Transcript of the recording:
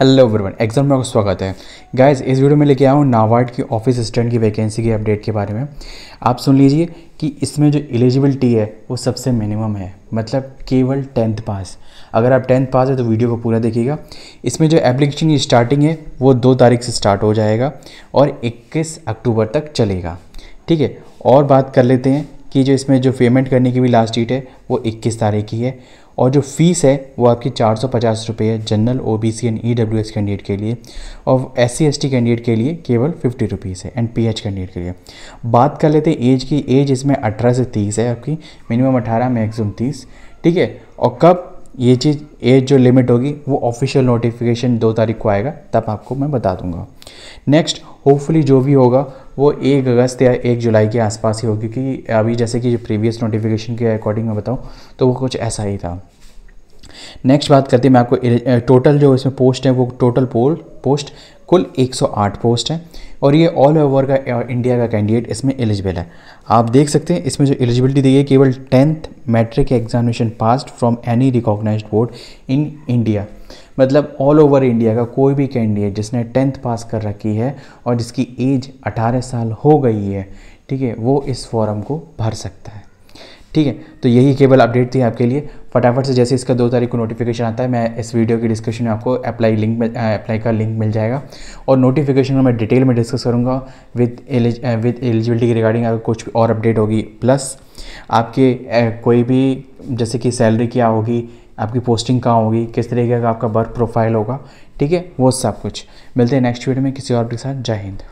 hello everyone exam में आपका स्वागत है गाइस इस वीडियो में लेके आया हूँ नावार्ड की ऑफिस असिस्टेंट की वैकेंसी के अपडेट के बारे में आप सुन लीजिए कि इसमें जो एलिजिबिलिटी है वो सबसे मिनिमम है मतलब केवल टेंथ पास अगर आप टेंथ पास है तो वीडियो को पूरा देखिएगा इसमें जो एप्लीकेशन की स्टार्टिंग है वो दो तारीख से स्टार्ट हो जाएगा और इक्कीस अक्टूबर तक चलेगा ठीक है और बात कर लेते हैं कि जो इसमें जो पेमेंट करने की भी लास्ट डेट है वो 21 तारीख की है और जो फ़ीस है वो आपकी चार सौ पचास रुपये है general O B C and E W S candidate के लिए और S C S T candidate के लिए केवल फिफ्टी रुपीज़ है एंड पी एच कैंडिडेट के लिए बात कर लेते हैं एज की एज इसमें अठारह से तीस है आपकी मिनिमम अठारह मैक्सिमम तीस ठीक है और कब ये चीज़ एज जो लिमिट होगी वो ऑफिशियल नोटिफिकेशन दो तारीख को आएगा तब आपको मैं बता दूंगा नेक्स्ट होपफुली जो भी होगा वो एक अगस्त या एक जुलाई के आसपास ही होगी क्योंकि अभी जैसे कि जो प्रीवियस नोटिफिकेशन के अकॉर्डिंग मैं बताऊँ तो वो कुछ ऐसा ही था नेक्स्ट बात करते हैं मैं आपको टोटल जो इसमें पोस्ट है वो टोटल पोल पोस्ट कुल 108 पोस्ट हैं और ये ऑल ओवर का इंडिया का कैंडिडेट इसमें एलिजिबल है आप देख सकते हैं इसमें जो एलिजिबिलिटी दी गई केवल tenth matric examination pass from any recognise board in India मतलब ऑल ओवर इंडिया का कोई भी कैंडिडेट जिसने टेंथ पास कर रखी है और जिसकी एज 18 साल हो गई है ठीक है वो इस फॉर्म को भर सकता है ठीक है तो यही केवल अपडेट थी आपके लिए फटाफट से जैसे इसका दो तारीख को नोटिफिकेशन आता है मैं इस वीडियो की डिस्क्रिप्शन में आपको अप्लाई लिंक में अप्लाई का लिंक मिल जाएगा और नोटिफिकेशन में डिटेल में डिस्कस करूँगा विद एलिज विद एलिजिबिलिटी के रिगार्डिंग अगर कुछ और अपडेट होगी प्लस आपके कोई भी जैसे कि सैलरी क्या होगी आपकी पोस्टिंग कहाँ होगी किस तरीके का आपका वर्क प्रोफाइल होगा ठीक है वो सब कुछ मिलते हैं नेक्स्ट वीडियो में किसी और के साथ जय हिंद